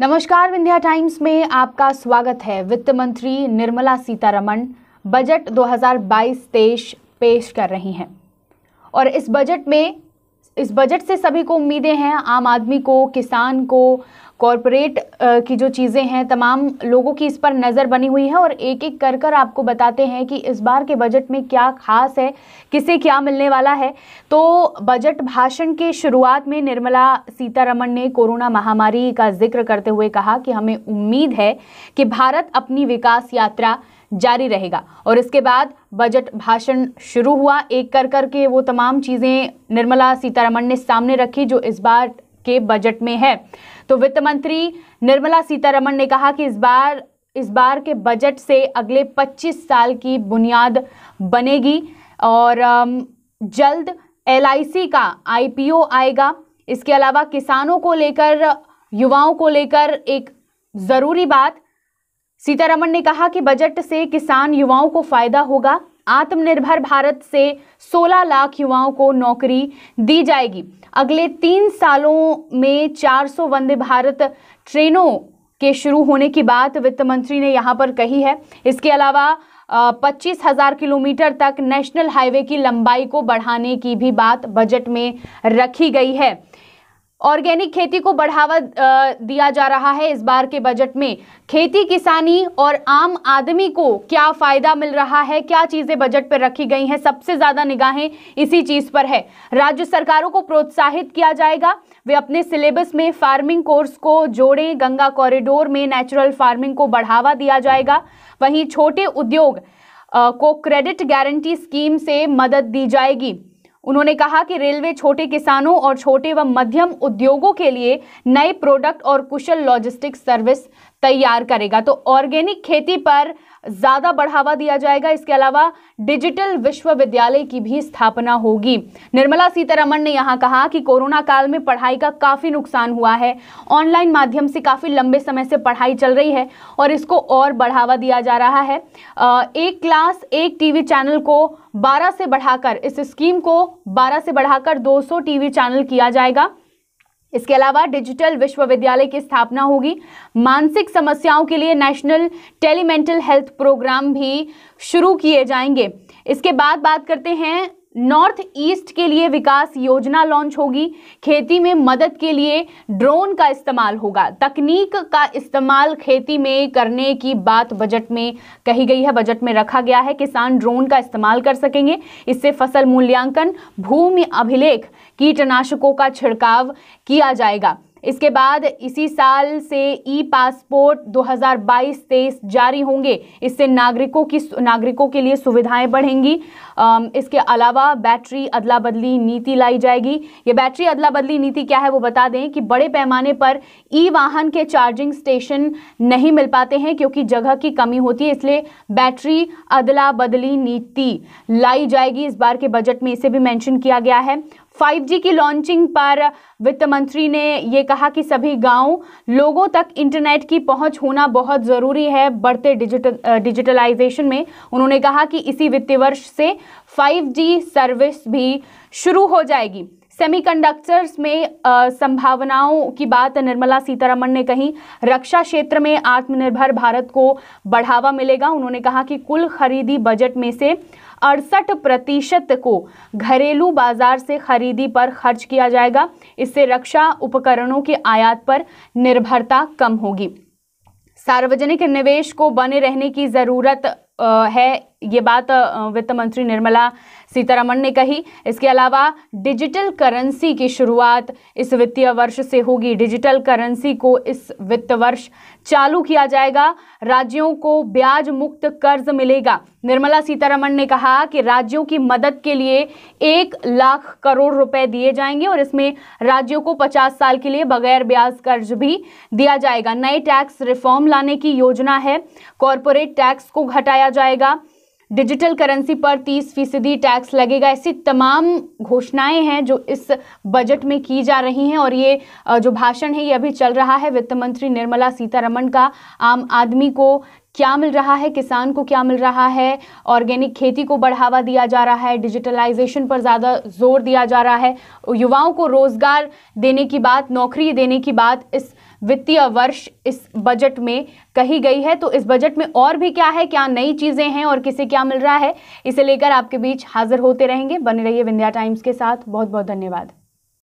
नमस्कार विंध्या टाइम्स में आपका स्वागत है वित्त मंत्री निर्मला सीतारमण बजट 2022-23 पेश कर रही हैं और इस बजट में इस बजट से सभी को उम्मीदें हैं आम आदमी को किसान को कॉरपोरेट uh, की जो चीज़ें हैं तमाम लोगों की इस पर नज़र बनी हुई है और एक एक कर कर आपको बताते हैं कि इस बार के बजट में क्या खास है किसे क्या मिलने वाला है तो बजट भाषण के शुरुआत में निर्मला सीतारमण ने कोरोना महामारी का जिक्र करते हुए कहा कि हमें उम्मीद है कि भारत अपनी विकास यात्रा जारी रहेगा और इसके बाद बजट भाषण शुरू हुआ एक कर कर के वो तमाम चीज़ें निर्मला सीतारमण ने सामने रखी जो इस बार के बजट में है तो वित्त मंत्री निर्मला सीतारमण ने कहा कि इस बार इस बार के बजट से अगले 25 साल की बुनियाद बनेगी और जल्द एलआईसी का आईपीओ आएगा इसके अलावा किसानों को लेकर युवाओं को लेकर एक ज़रूरी बात सीतारमण ने कहा कि बजट से किसान युवाओं को फ़ायदा होगा आत्मनिर्भर भारत से 16 लाख युवाओं को नौकरी दी जाएगी अगले तीन सालों में 400 वंदे भारत ट्रेनों के शुरू होने की बात वित्त मंत्री ने यहाँ पर कही है इसके अलावा पच्चीस हजार किलोमीटर तक नेशनल हाईवे की लंबाई को बढ़ाने की भी बात बजट में रखी गई है ऑर्गेनिक खेती को बढ़ावा दिया जा रहा है इस बार के बजट में खेती किसानी और आम आदमी को क्या फ़ायदा मिल रहा है क्या चीज़ें बजट पर रखी गई हैं सबसे ज़्यादा निगाहें इसी चीज़ पर है राज्य सरकारों को प्रोत्साहित किया जाएगा वे अपने सिलेबस में फार्मिंग कोर्स को जोड़ें गंगा कॉरिडोर में नेचुरल फार्मिंग को बढ़ावा दिया जाएगा वहीं छोटे उद्योग को क्रेडिट गारंटी स्कीम से मदद दी जाएगी उन्होंने कहा कि रेलवे छोटे किसानों और छोटे व मध्यम उद्योगों के लिए नए प्रोडक्ट और कुशल लॉजिस्टिक सर्विस तैयार करेगा तो ऑर्गेनिक खेती पर ज़्यादा बढ़ावा दिया जाएगा इसके अलावा डिजिटल विश्वविद्यालय की भी स्थापना होगी निर्मला सीतारमण ने यहाँ कहा कि कोरोना काल में पढ़ाई का काफ़ी नुकसान हुआ है ऑनलाइन माध्यम से काफ़ी लंबे समय से पढ़ाई चल रही है और इसको और बढ़ावा दिया जा रहा है एक क्लास एक टीवी चैनल को 12 से बढ़ाकर इस स्कीम को 12 से बढ़ाकर 200 टीवी चैनल किया जाएगा इसके अलावा डिजिटल विश्वविद्यालय की स्थापना होगी मानसिक समस्याओं के लिए नेशनल टेलीमेंटल हेल्थ प्रोग्राम भी शुरू किए जाएंगे इसके बाद बात करते हैं नॉर्थ ईस्ट के लिए विकास योजना लॉन्च होगी खेती में मदद के लिए ड्रोन का इस्तेमाल होगा तकनीक का इस्तेमाल खेती में करने की बात बजट में कही गई है बजट में रखा गया है किसान ड्रोन का इस्तेमाल कर सकेंगे इससे फसल मूल्यांकन भूमि अभिलेख कीटनाशकों का छिड़काव किया जाएगा इसके बाद इसी साल से ई पासपोर्ट 2022-23 जारी होंगे इससे नागरिकों की नागरिकों के लिए सुविधाएं बढ़ेंगी इसके अलावा बैटरी अदला बदली नीति लाई जाएगी ये बैटरी अदला बदली नीति क्या है वो बता दें कि बड़े पैमाने पर ई वाहन के चार्जिंग स्टेशन नहीं मिल पाते हैं क्योंकि जगह की कमी होती है इसलिए बैटरी अदला बदली नीति लाई जाएगी इस बार के बजट में इसे भी मैंशन किया गया है 5G की लॉन्चिंग पर वित्त मंत्री ने ये कहा कि सभी गांव लोगों तक इंटरनेट की पहुंच होना बहुत ज़रूरी है बढ़ते डिजिटल डिजिटलाइजेशन में उन्होंने कहा कि इसी वित्तीय वर्ष से 5G सर्विस भी शुरू हो जाएगी सेमीकंडक्टर्स में संभावनाओं की बात निर्मला सीतारमण ने कही रक्षा क्षेत्र में आत्मनिर्भर भारत को बढ़ावा मिलेगा उन्होंने कहा कि कुल खरीदी बजट में से अड़सठ प्रतिशत को घरेलू बाजार से खरीदी पर खर्च किया जाएगा इससे रक्षा उपकरणों के आयात पर निर्भरता कम होगी सार्वजनिक निवेश को बने रहने की ज़रूरत है ये बात वित्त मंत्री निर्मला सीतारमण ने कही इसके अलावा डिजिटल करेंसी की शुरुआत इस वित्तीय वर्ष से होगी डिजिटल करेंसी को इस वित्त वर्ष चालू किया जाएगा राज्यों को ब्याज मुक्त कर्ज मिलेगा निर्मला सीतारमण ने कहा कि राज्यों की मदद के लिए एक लाख करोड़ रुपए दिए जाएंगे और इसमें राज्यों को पचास साल के लिए बगैर ब्याज कर्ज भी दिया जाएगा नए टैक्स रिफॉर्म लाने की योजना है कॉरपोरेट टैक्स को घटाया जाएगा डिजिटल करेंसी पर 30 फीसदी टैक्स लगेगा ऐसी तमाम घोषणाएं हैं जो इस बजट में की जा रही हैं और ये जो भाषण है ये अभी चल रहा है वित्त मंत्री निर्मला सीतारमण का आम आदमी को क्या मिल रहा है किसान को क्या मिल रहा है ऑर्गेनिक खेती को बढ़ावा दिया जा रहा है डिजिटलाइजेशन पर ज़्यादा जोर दिया जा रहा है युवाओं को रोज़गार देने की बात नौकरी देने की बात इस वित्तीय वर्ष इस बजट में कही गई है तो इस बजट में और भी क्या है क्या नई चीज़ें हैं और किसे क्या मिल रहा है इसे लेकर आपके बीच हाजिर होते रहेंगे बने रहिए विंध्या टाइम्स के साथ बहुत बहुत धन्यवाद